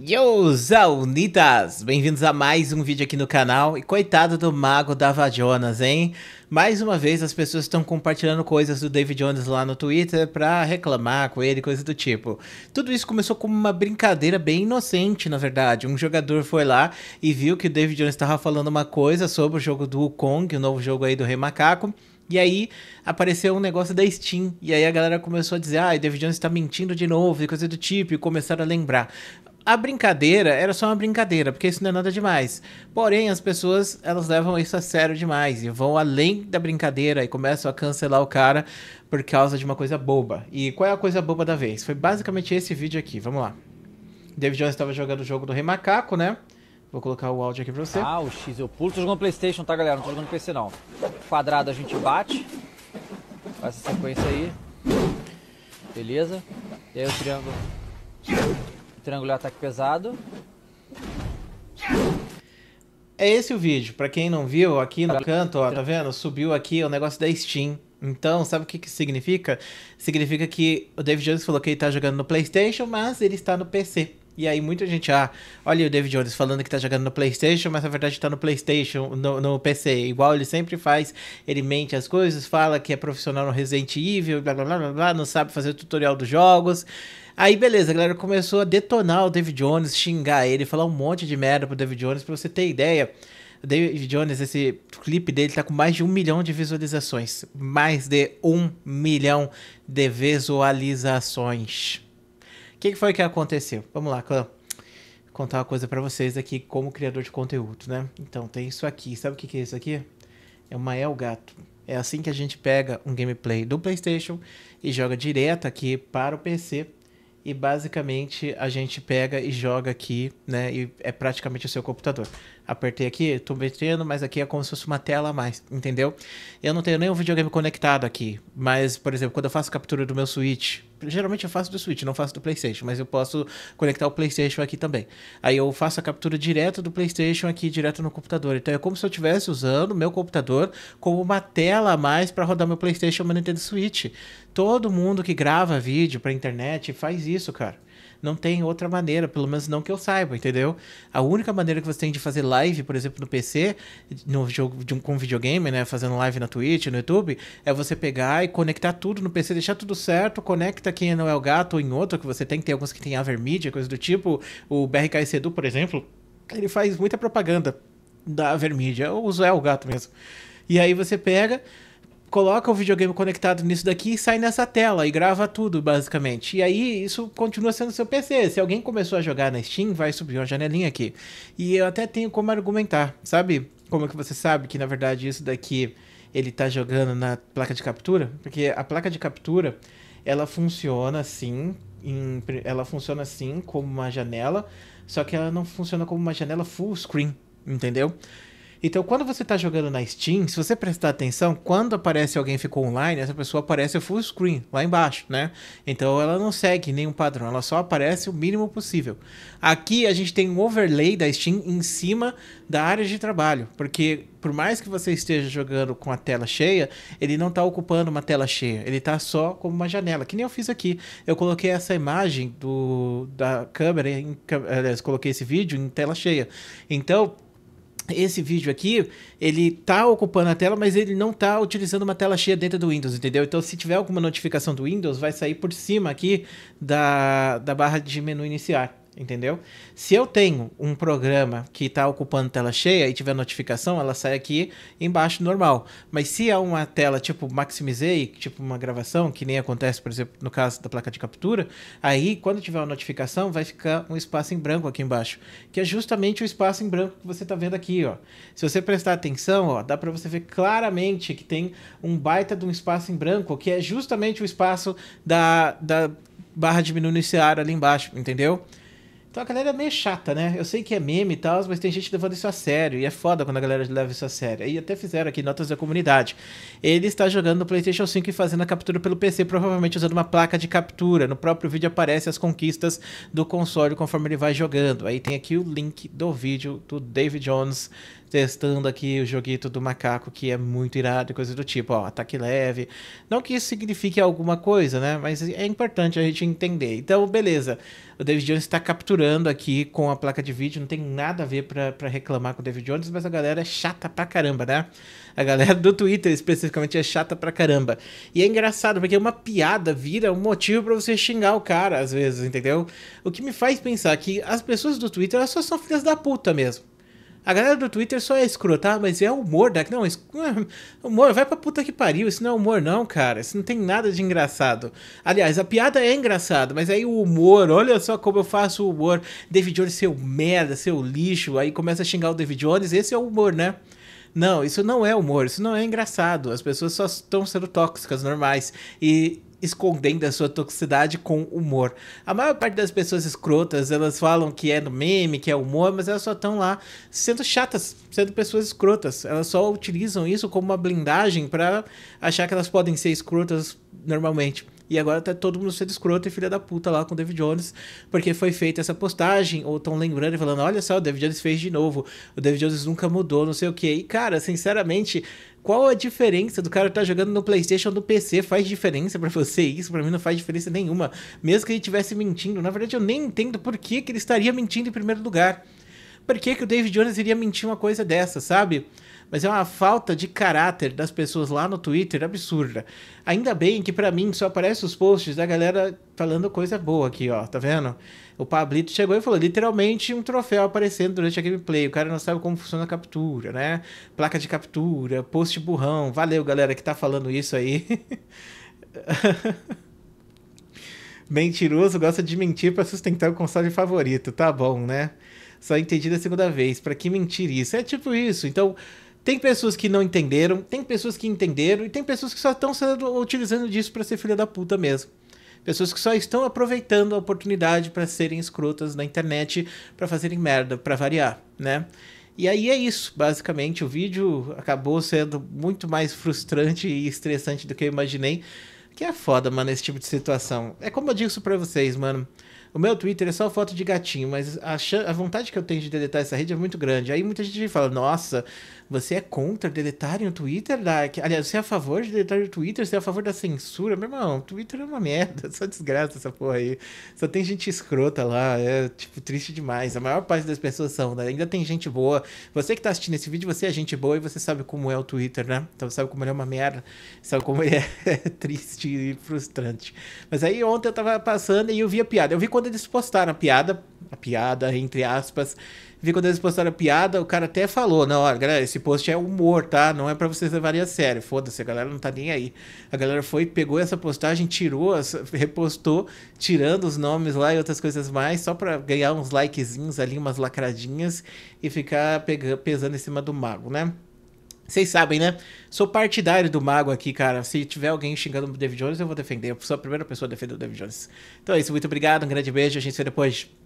Yo, Zaunitas! Bem-vindos a mais um vídeo aqui no canal. E coitado do mago da Jonas, hein? Mais uma vez as pessoas estão compartilhando coisas do David Jones lá no Twitter pra reclamar com ele, coisa do tipo. Tudo isso começou como uma brincadeira bem inocente, na verdade. Um jogador foi lá e viu que o David Jones estava falando uma coisa sobre o jogo do Wukong, o novo jogo aí do Rei Macaco. E aí apareceu um negócio da Steam. E aí a galera começou a dizer: ah, David Jones está mentindo de novo, e coisa do tipo, e começaram a lembrar a brincadeira era só uma brincadeira, porque isso não é nada demais. Porém, as pessoas, elas levam isso a sério demais e vão além da brincadeira e começam a cancelar o cara por causa de uma coisa boba. E qual é a coisa boba da vez? Foi basicamente esse vídeo aqui, vamos lá. David Jones estava jogando o jogo do Rei Macaco, né? Vou colocar o áudio aqui pra você. Ah, o X, eu pulo. Tô jogando Playstation, tá, galera? Não tô jogando PC, não. Quadrado a gente bate. Faz essa sequência aí. Beleza. E aí o triângulo triângulo é tá ataque pesado. É esse o vídeo. Para quem não viu, aqui no canto, ó, tá vendo? Subiu aqui o é negócio da Steam. Então, sabe o que, que significa? Significa que o David Jones falou que ele tá jogando no PlayStation, mas ele está no PC. E aí muita gente, ah, olha o David Jones falando que tá jogando no Playstation, mas na verdade tá no Playstation, no, no PC. Igual ele sempre faz, ele mente as coisas, fala que é profissional no Resident Evil, blá blá blá blá, blá não sabe fazer o tutorial dos jogos. Aí, beleza, a galera começou a detonar o David Jones, xingar ele, falar um monte de merda pro David Jones, pra você ter ideia. O David Jones, esse clipe dele tá com mais de um milhão de visualizações. Mais de um milhão de visualizações. O que, que, foi que aconteceu? Vamos lá, Clã. Contar uma coisa para vocês aqui como criador de conteúdo, né? Então, tem isso aqui. Sabe o que, que é isso aqui? É uma El Gato. É assim que a gente pega um gameplay do PlayStation e joga direto aqui para o PC e basicamente a gente pega e joga aqui, né? E é praticamente o seu computador apertei aqui, tô metendo, mas aqui é como se fosse uma tela a mais, entendeu? Eu não tenho nenhum videogame conectado aqui, mas, por exemplo, quando eu faço captura do meu Switch, geralmente eu faço do Switch, não faço do PlayStation, mas eu posso conectar o PlayStation aqui também. Aí eu faço a captura direto do PlayStation aqui, direto no computador. Então é como se eu estivesse usando meu computador como uma tela a mais para rodar meu PlayStation ou meu Nintendo Switch. Todo mundo que grava vídeo para internet faz isso, cara. Não tem outra maneira, pelo menos não que eu saiba, entendeu? A única maneira que você tem de fazer live, por exemplo, no PC, no jogo de um, com videogame, né? Fazendo live na Twitch, no YouTube, é você pegar e conectar tudo no PC, deixar tudo certo, conecta quem não é o gato ou em outro que você tem, que tem alguns que tem Avermedia, coisa do tipo. O BRK Sedu, por exemplo, ele faz muita propaganda da Avermedia, ou o Zé o gato mesmo. E aí você pega coloca o videogame conectado nisso daqui e sai nessa tela e grava tudo, basicamente. E aí isso continua sendo seu PC. Se alguém começou a jogar na Steam, vai subir uma janelinha aqui. E eu até tenho como argumentar, sabe? Como é que você sabe que na verdade isso daqui ele tá jogando na placa de captura? Porque a placa de captura, ela funciona assim, em, ela funciona assim como uma janela, só que ela não funciona como uma janela full screen, entendeu? Então, quando você está jogando na Steam, se você prestar atenção, quando aparece alguém ficou online, essa pessoa aparece full screen lá embaixo, né? Então, ela não segue nenhum padrão, ela só aparece o mínimo possível. Aqui a gente tem um overlay da Steam em cima da área de trabalho, porque por mais que você esteja jogando com a tela cheia, ele não está ocupando uma tela cheia, ele está só como uma janela, que nem eu fiz aqui. Eu coloquei essa imagem do da câmera, em, aliás, coloquei esse vídeo em tela cheia. Então, esse vídeo aqui, ele tá ocupando a tela, mas ele não tá utilizando uma tela cheia dentro do Windows, entendeu? Então, se tiver alguma notificação do Windows, vai sair por cima aqui da, da barra de menu iniciar entendeu? Se eu tenho um programa que está ocupando tela cheia e tiver notificação, ela sai aqui embaixo normal. Mas se é uma tela tipo maximizei, tipo uma gravação, que nem acontece, por exemplo, no caso da placa de captura, aí quando tiver uma notificação vai ficar um espaço em branco aqui embaixo, que é justamente o espaço em branco que você está vendo aqui, ó. Se você prestar atenção, ó, dá para você ver claramente que tem um baita de um espaço em branco, que é justamente o espaço da, da barra de menu iniciar ali embaixo, entendeu? Então a galera é meio chata, né? Eu sei que é meme e tal, mas tem gente levando isso a sério. E é foda quando a galera leva isso a sério. E até fizeram aqui notas da comunidade. Ele está jogando no PlayStation 5 e fazendo a captura pelo PC, provavelmente usando uma placa de captura. No próprio vídeo aparece as conquistas do console conforme ele vai jogando. Aí tem aqui o link do vídeo do David Jones testando aqui o joguito do macaco que é muito irado e coisa do tipo, ó, ataque leve. Não que isso signifique alguma coisa, né? Mas é importante a gente entender. Então, beleza. O David Jones está capturando aqui com a placa de vídeo, não tem nada a ver para reclamar com o David Jones, mas a galera é chata pra caramba, né? A galera do Twitter especificamente é chata pra caramba. E é engraçado, porque uma piada vira um motivo para você xingar o cara às vezes, entendeu? O que me faz pensar que as pessoas do Twitter elas só são filhas da puta mesmo. A galera do Twitter só é escrota, ah, mas é humor, né? Não, es... É humor, vai pra puta que pariu. Isso não é humor, não, cara. Isso não tem nada de engraçado. Aliás, a piada é engraçada, mas aí o humor, olha só como eu faço o humor. David Jones, seu merda, seu lixo. Aí começa a xingar o David Jones. Esse é o humor, né? Não, isso não é humor, isso não é engraçado. As pessoas só estão sendo tóxicas, normais. E escondendo a sua toxicidade com humor. A maior parte das pessoas escrotas, elas falam que é no meme, que é humor, mas elas só estão lá sendo chatas, sendo pessoas escrotas. Elas só utilizam isso como uma blindagem para achar que elas podem ser escrotas normalmente. E agora tá todo mundo sendo escroto e filha da puta lá com o David Jones, porque foi feita essa postagem, ou tão lembrando e falando: olha só, o David Jones fez de novo, o David Jones nunca mudou, não sei o que. E cara, sinceramente, qual a diferença do cara estar tá jogando no PlayStation ou no PC? Faz diferença para você isso? Para mim não faz diferença nenhuma. Mesmo que ele estivesse mentindo, na verdade eu nem entendo por que, que ele estaria mentindo em primeiro lugar. Por que, que o David Jones iria mentir uma coisa dessa, sabe? mas é uma falta de caráter das pessoas lá no Twitter absurda. Ainda bem que para mim só aparecem os posts da galera falando coisa boa aqui, ó, tá vendo? O Pablito chegou e falou literalmente um troféu aparecendo durante a gameplay. O cara não sabe como funciona a captura, né? Placa de captura, post burrão. Valeu, galera que tá falando isso aí. Mentiroso gosta de mentir para sustentar o console favorito, tá bom, né? Só entendi da segunda vez. Para que mentir isso? É tipo isso. Então, tem pessoas que não entenderam, tem pessoas que entenderam e tem pessoas que só estão sendo, utilizando disso para ser filha da puta mesmo. Pessoas que só estão aproveitando a oportunidade para serem escrotas na internet, para fazerem merda, para variar, né? E aí é isso, basicamente. O vídeo acabou sendo muito mais frustrante e estressante do que eu imaginei. Que é foda, mano, esse tipo de situação. É como eu digo isso pra vocês, mano. O meu Twitter é só foto de gatinho, mas a, a vontade que eu tenho de deletar essa rede é muito grande. Aí muita gente fala, nossa, você é contra deletarem o Twitter? Da... Aliás, você é a favor de deletar o Twitter? Você é a favor da censura? Meu irmão, o Twitter é uma merda, só desgraça essa porra aí. Só tem gente escrota lá, é, tipo, triste demais. A maior parte das pessoas são, né? Ainda tem gente boa. Você que tá assistindo esse vídeo, você é gente boa e você sabe como é o Twitter, né? Então sabe como ele é uma merda, sabe como ele é triste e frustrante. Mas aí ontem eu tava passando e eu vi a piada. Eu vi quando eles postaram a piada a piada, entre aspas. Vi quando eles postaram a piada, o cara até falou: Não, olha, galera, esse post é humor, tá? Não é para vocês levarem a sério. Foda-se, a galera não tá nem aí. A galera foi, pegou essa postagem, tirou, repostou, tirando os nomes lá e outras coisas mais, só para ganhar uns likezinhos ali, umas lacradinhas e ficar pegando, pesando em cima do mago, né? Vocês sabem, né? Sou partidário do mago aqui, cara. Se tiver alguém xingando o David Jones, eu vou defender. Eu sou a primeira pessoa a defender o David Jones. Então é isso. Muito obrigado. Um grande beijo. A gente se vê depois.